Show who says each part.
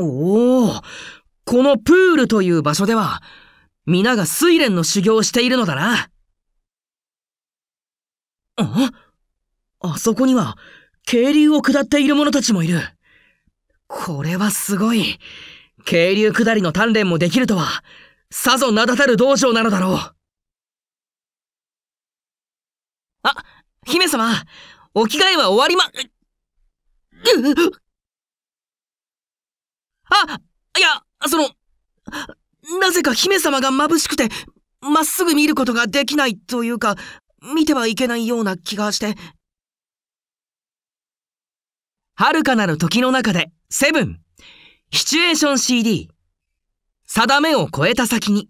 Speaker 1: おお、このプールという場所では、皆が睡蓮の修行をしているのだな。ああそこには、渓流を下っている者たちもいる。これはすごい。渓流下りの鍛錬もできるとは、さぞ名だたる道場なのだろう。
Speaker 2: あ、姫様、お着替えは終わりま、うっ
Speaker 1: あいや、その、なぜか姫様が眩しくて、まっすぐ見ることができないというか、見てはいけないような気がして。遥かなる時の中で、セブン、シチュエーション CD、定めを超えた先に。